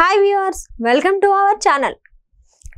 hi viewers welcome to our channel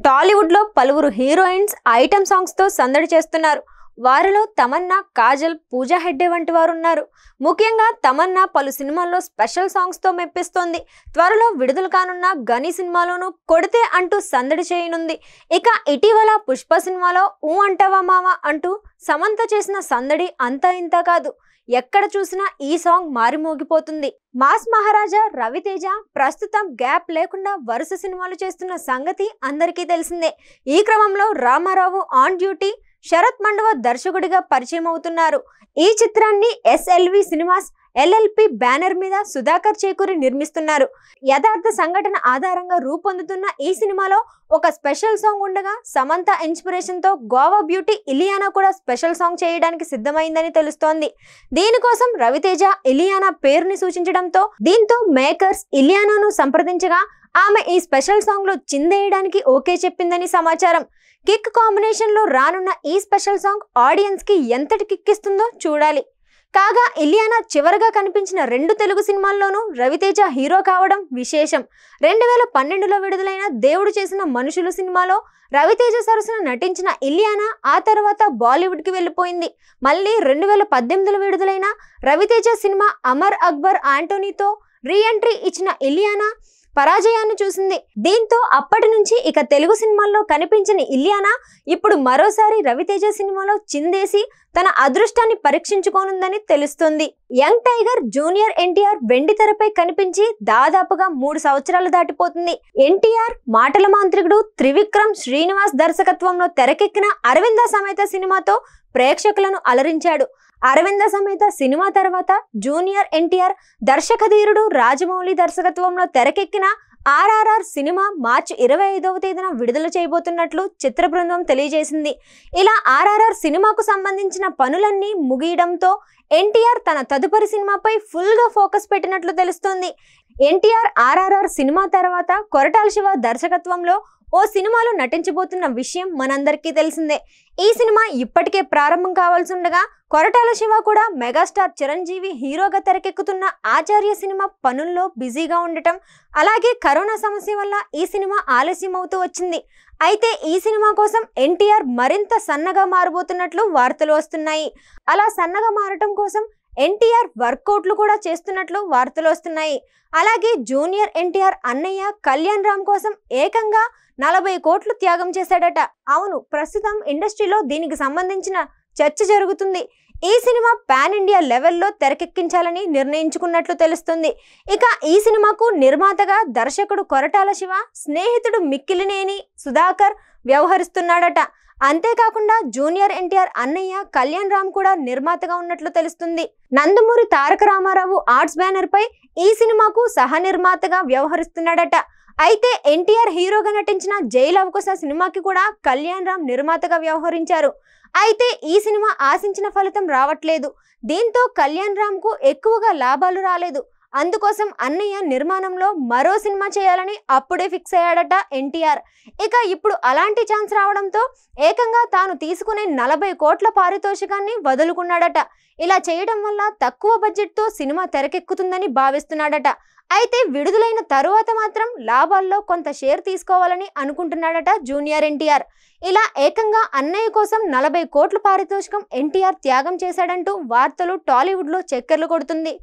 టాలీవుడ్లో పలువురు heroines item సాంగ్స్తో సందడి చేస్తున్నారు వారిలో తమన్నా కాజల్ పూజా హెడ్డే వంటి వారు ఉన్నారు ముఖ్యంగా తమన్నా పలు సినిమాల్లో స్పెషల్ సాంగ్స్తో మెప్పిస్తోంది త్వరలో విడుదల కానున్న గని సినిమాలోనూ కొడితే అంటూ సందడి చేయనుంది ఇక ఇటీవల పుష్ప సినిమాలో ఊ అంటావా మావా అంటూ సమంత చేసిన సందడి అంతా ఇంత కాదు ఎక్కడ చూసినా ఈ సాంగ్ మారిమోగిపోతుంది మాస్ మహారాజా రవితేజ ప్రస్తుతం గ్యాప్ లేకుండా వరుస సినిమాలు చేస్తున్న సంగతి అందరికీ తెలిసిందే ఈ క్రమంలో రామారావు ఆన్ డ్యూటీ శరత్ మండవ దర్శకుడిగా పరిచయం అవుతున్నారు ఈ చిత్రాన్ని ఎస్ఎల్వి సినిమాస్ ఎల్ఎల్పి బ్యానర్ మీద సుధాకర్ చేకూరి నిర్మిస్తున్నారు యథార్థ సంఘటన ఆధారంగా రూపొందుతున్న ఈ సినిమాలో ఒక స్పెషల్ సాంగ్ ఉండగా సమంత ఇన్స్పిరేషన్తో గోవా బ్యూటీ ఇలియానా కూడా స్పెషల్ సాంగ్ చేయడానికి సిద్ధమైందని తెలుస్తోంది దీనికోసం రవితేజ ఇలియానా పేరుని సూచించడంతో దీంతో మేకర్స్ ఇలియానాను సంప్రదించగా ఆమె ఈ స్పెషల్ సాంగ్లో చిందేయడానికి ఓకే చెప్పిందని సమాచారం కిక్ కాంబినేషన్లో రానున్న ఈ స్పెషల్ సాంగ్ ఆడియన్స్కి ఎంతటి కిక్కిస్తుందో చూడాలి కాగా ఇలియానా చివరగా కనిపించిన రెండు తెలుగు సినిమాల్లోనూ రవితేజ హీరో కావడం విశేషం రెండు వేల పన్నెండులో విడుదలైన దేవుడు చేసిన మనుషులు సినిమాలో రవితేజ సరసన నటించిన ఇలియానా ఆ తర్వాత బాలీవుడ్కి వెళ్ళిపోయింది మళ్ళీ రెండు వేల పద్దెనిమిదిలో విడుదలైన రవితేజ సినిమా అమర్ అక్బర్ ఆంటోనీతో రీ ఎంట్రీ ఇచ్చిన ఇలియానా పరాజయాన్ని చూసింది దీంతో అప్పటి నుంచి ఇక తెలుగు సినిమాల్లో కనిపించని ఇలియానా ఇప్పుడు మరోసారి రవితేజ సినిమాలో చిందేసి తన అదృష్టాన్ని పరీక్షించుకోనుందని తెలుస్తుంది యంగ్ టైగర్ జూనియర్ ఎన్టీఆర్ వెండి తెరపై కనిపించి దాదాపుగా మూడు సంవత్సరాలు దాటిపోతుంది ఎన్టీఆర్ మాటల మాంత్రికుడు త్రివిక్రమ్ శ్రీనివాస్ దర్శకత్వంలో తెరకెక్కిన అరవింద సమేత సినిమాతో ప్రేక్షకులను అలరించాడు అరవింద సమేత సినిమా తర్వాత జూనియర్ ఎన్టీఆర్ దర్శకధీరుడు రాజమౌళి దర్శకత్వంలో తెరకెక్కిన ఆర్ఆర్ఆర్ సినిమా మార్చి ఇరవై ఐదవ తేదీన విడుదల చేయబోతున్నట్లు చిత్ర బృందం తెలియజేసింది ఇలా ఆర్ఆర్ఆర్ సినిమాకు సంబంధించిన పనులన్నీ ముగియడంతో ఎన్టీఆర్ తన తదుపరి సినిమాపై ఫుల్గా ఫోకస్ పెట్టినట్లు తెలుస్తోంది ఎన్టీఆర్ ఆర్ఆర్ఆర్ సినిమా తర్వాత కొరటాల శివ దర్శకత్వంలో ఓ సినిమాలో నటించబోతున్న విషయం మనందరికీ తెలిసిందే ఈ సినిమా ఇప్పటికే ప్రారంభం కావాల్సి ఉండగా కొరటాల శివ కూడా మెగాస్టార్ చిరంజీవి హీరోగా తెరకెక్కుతున్న ఆచార్య సినిమా పనుల్లో బిజీగా ఉండటం అలాగే కరోనా సమస్య వల్ల ఈ సినిమా ఆలస్యం అవుతూ వచ్చింది అయితే ఈ సినిమా కోసం ఎన్టీఆర్ మరింత సన్నగా మారబోతున్నట్లు వార్తలు వస్తున్నాయి అలా సన్నగా మారటం కోసం ఎన్టీఆర్ వర్కౌట్లు కూడా చేస్తున్నట్లు వార్తలు వస్తున్నాయి అలాగే జూనియర్ ఎన్టీఆర్ అన్నయ్య కళ్యాణ్ రామ్ కోసం ఏకంగా నలభై కోట్లు త్యాగం చేశాడట అవును ప్రస్తుతం ఇండస్ట్రీలో దీనికి సంబంధించిన చర్చ జరుగుతుంది ఈ సినిమా పాన్ ఇండియా లెవెల్లో తెరకెక్కించాలని నిర్ణయించుకున్నట్లు తెలుస్తుంది ఇక ఈ సినిమాకు నిర్మాతగా దర్శకుడు కొరటాల శివ స్నేహితుడు మిక్కిలినేని సుధాకర్ వ్యవహరిస్తున్నాడట అంతేకాకుండా జూనియర్ ఎన్టీఆర్ అన్నయ్య కళ్యాణ్ రామ్ కూడా నిర్మాతగా ఉన్నట్లు తెలుస్తుంది నందమూరి తారక రామారావు ఆర్ట్స్ బ్యానర్ పై ఈ సినిమాకు సహ నిర్మాతగా వ్యవహరిస్తున్నాడట అయితే ఎన్టీఆర్ హీరోగా నటించిన జైలు అవకాశ సినిమాకి కూడా కళ్యాణ్ రామ్ నిర్మాతగా వ్యవహరించారు అయితే ఈ సినిమా ఆశించిన ఫలితం రావట్లేదు దీంతో కళ్యాణ్ రామ్కు ఎక్కువగా లాభాలు రాలేదు అందుకోసం అన్నయ్య నిర్మాణంలో మరో సినిమా చేయాలని అప్పుడే ఫిక్స్ అయ్యాడట ఎన్టీఆర్ ఇక ఇప్పుడు అలాంటి ఛాన్స్ రావడంతో ఏకంగా తాను తీసుకునే నలభై కోట్ల పారితోషికాన్ని వదులుకున్నాడట ఇలా చేయడం వల్ల తక్కువ బడ్జెట్తో సినిమా తెరకెక్కుతుందని భావిస్తున్నాడట అయితే విడుదలైన తరువాత మాత్రం లాభాల్లో కొంత షేర్ తీసుకోవాలని అనుకుంటున్నాడట జూనియర్ ఎన్టీఆర్ ఇలా ఏకంగా అన్నయ్య కోసం నలభై కోట్ల పారితోషికం ఎన్టీఆర్ త్యాగం చేశాడంటూ వార్తలు టాలీవుడ్లో చక్కెర్లు కొడుతుంది